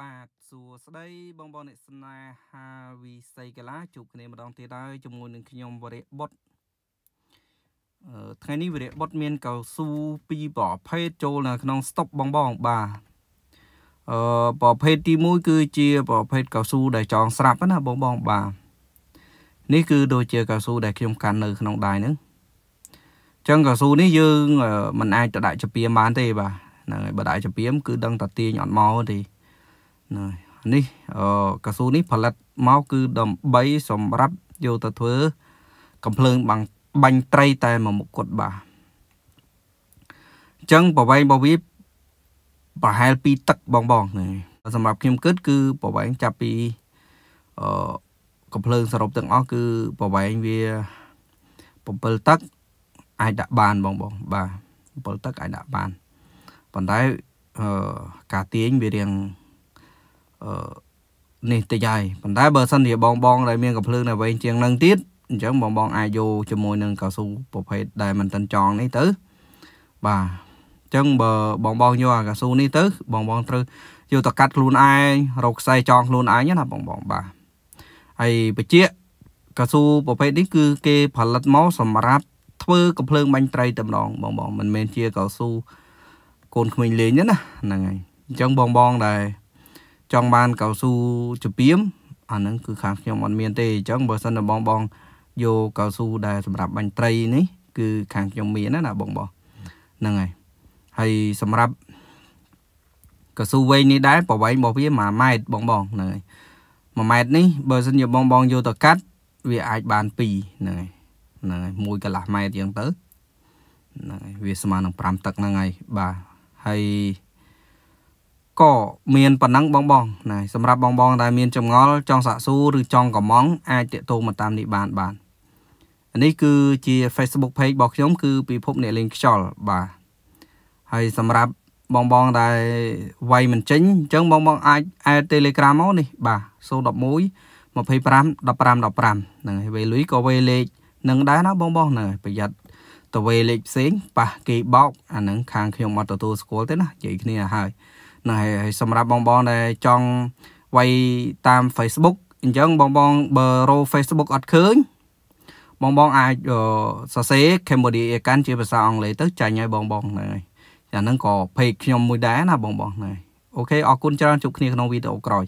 បាទសួស្តីបងប្អូនអ្នកស្នេហាវិស័យកលាជួបគ្នាម្ដងទៀតហើយជាមួយនឹងខ្ញុំវរៈបុតថ្ងៃនេះវរៈបុតមានកៅស៊ូពីរប្រភេទចូលនៅក្នុងស្តុកបងបងបាទអឺប្រភេទទី1គឺជាប្រភេទកៅស៊ូដែលចងស្រាប់ណាបងបងបាទនេះគឺដូចជាកៅស៊ូដែលខ្ញុំកាន់នៅ ក្នុងដៃហ្នឹងចឹងកៅស៊ូនេះយើងមិនអាចទៅដាក់ជាពីមបានទេបាទហ្នឹងហើយបើដាក់ជាពីមគឺដឹងតែទាញអត់មកទេណានេះកស៊ូនេះផលិតមកគឺដើម្បីសម្រាប់យកទៅធ្វើ កំភ្លើងបាំងបាញ់ត្រីតែមួយមុខគាត់បាទអញ្ចឹងប្រវែងរបស់វាប្រហែល2ទឹកបងបងសម្រាប់ខ្ញុំគិតគឺប្រវែងចាប់ពីអឺកំភ្លើងសរុបទាំងអស់គឺប្រវែងវា7ទឹកអាចដាក់បានបងបងបាទ7ទឹកអាចដាក់បានប៉ុន្តែអឺការទាញវារៀងនេះតិចហើយប៉ុន្តែបើសិនជាបងបងដែលមានកំភ្លើងនៅវែងជាងនឹងទៀតអញ្ចឹងបងបងអាចយកជាមួយនឹងកៅស៊ូប្រភេទដែលមិនតិនចងនេះទៅបាទអញ្ចឹងបើបងបងយកអាកៅស៊ូនេះទៅ បងបងត្រូវយកទៅកាត់ខ្លួនឯងរកខ្សែចងខ្លួនឯងណាបងបងបាទហើយបជាកៅស៊ូប្រភេទនេះគឺគេផលិតមកសម្រាប់ធ្វើកំភ្លើងបាញ់ត្រីតែម្ដងបងបងមិនមែនជាកៅស៊ូកូនក្មេងលេងទេណាហ្នឹងហើយអញ្ចឹងបងបងដែលចង់បានកៅស៊ូចពៀមអាហ្នឹងគឺខាងខ្ញុំអត់មានទេអញ្ចឹងបើសិនតែបងបងយកកៅស៊ូដែលសម្រាប់បាញ់ត្រី នេះគឺខាងខ្ញុំមានណាណាបងបងហ្នឹងហើយហើយសម្រាប់កស៊ូវែងនេះដែរប្រវែងរបស់វា1ម៉ែត្របងបងហ្នឹងហើយ1ម៉ែត្រនេះបើសិនជាបងបងយកទៅកាត់វាអាចបាន2ហ្នឹងហើយហ្នឹងហើយ1កន្លះម៉ែត្រអញ្ចឹងទៅហ្នឹងហើយវាស្មើនឹង5ទឹកហ្នឹងហើយបាទហើយក៏មានប៉ុណ្ណឹងបងបងណាសម្រាប់បងបងដែលមានចងល់ចង់សាក់សួរឬចង់កម្មង់អាចតាកទងមកតាមនេះបានបាននេះគឺជា Facebook page របស់ខ្ញុំគឺពិភពអ្នកលេងខ្យល់បាទហើយសម្រាប់បងបងដែលវាយមិនចេញអញ្ចឹងបងបងអាចអែ Telegram មកនេះបាទ011 25 15 15ហ្នឹងហើយវេលុយក៏វេលេខនឹងដែរណាបងបងហ្នឹងប្រយ័ត្នទៅវេលេខផ្សេងប៉ះគេបោកអាហ្នឹងខាងខ្ញុំអត់ទទួលស្គាល់ទេណានិយាយគ្នាហើយណាហើយសម្រាប់បងបងដែលចង់វាយតាម Facebook អញ្ចឹងបងបងបើរោ Facebook អត់ឃើញបងបងអាចសរសេរ Cambodia កាន់ជាភាសាអង់គ្លេសទៅចាញ់ឲ្យបងបងហ្នឹងហើយចាហ្នឹងក៏ page ខ្ញុំមួយដែរណាបងបងហ្នឹងអូខេអរគុណច្រើនជួបគ្នាក្នុងវីដេអូក្រោយ